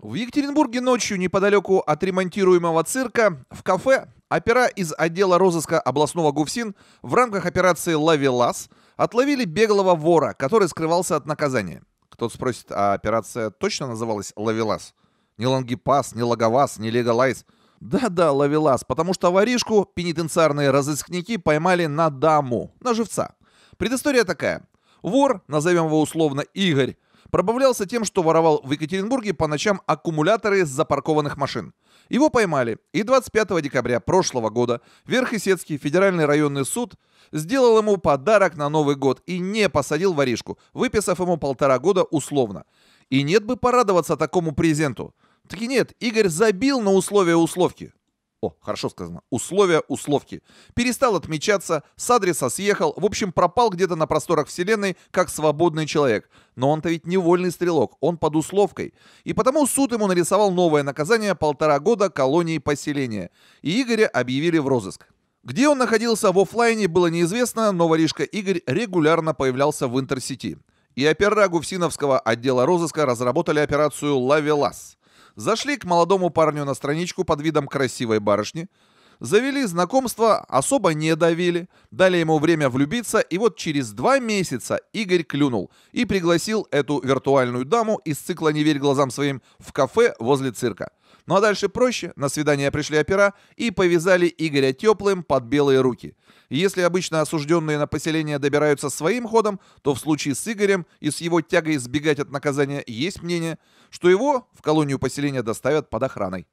В Екатеринбурге ночью неподалеку от ремонтируемого цирка в кафе опера из отдела розыска областного ГУФСИН в рамках операции «Лавелас» отловили беглого вора, который скрывался от наказания. Кто-то спросит, а операция точно называлась «Лавелас»? Не «Лангипас», не «Логовас», не «Легалайз». Да-да, «Лавелас», потому что воришку пенитенциарные разыскники поймали на даму, на живца. Предыстория такая. Вор, назовем его условно Игорь, Пробавлялся тем, что воровал в Екатеринбурге по ночам аккумуляторы с запаркованных машин. Его поймали, и 25 декабря прошлого года Верхесецкий федеральный районный суд сделал ему подарок на Новый год и не посадил воришку, выписав ему полтора года условно. И нет бы порадоваться такому презенту. Таки нет, Игорь забил на условия условки о, хорошо сказано, условия условки. Перестал отмечаться, с адреса съехал, в общем, пропал где-то на просторах вселенной, как свободный человек. Но он-то ведь невольный стрелок, он под условкой. И потому суд ему нарисовал новое наказание полтора года колонии поселения. И Игоря объявили в розыск. Где он находился в офлайне, было неизвестно, но воришка Игорь регулярно появлялся в интерсети. И опера Гуфсиновского отдела розыска разработали операцию «Лавелас», зашли к молодому парню на страничку под видом красивой барышни, Завели знакомство, особо не давили, дали ему время влюбиться, и вот через два месяца Игорь клюнул и пригласил эту виртуальную даму из цикла «Не верь глазам своим» в кафе возле цирка. Ну а дальше проще, на свидание пришли опера и повязали Игоря теплым под белые руки. Если обычно осужденные на поселение добираются своим ходом, то в случае с Игорем и с его тягой избегать от наказания есть мнение, что его в колонию поселения доставят под охраной.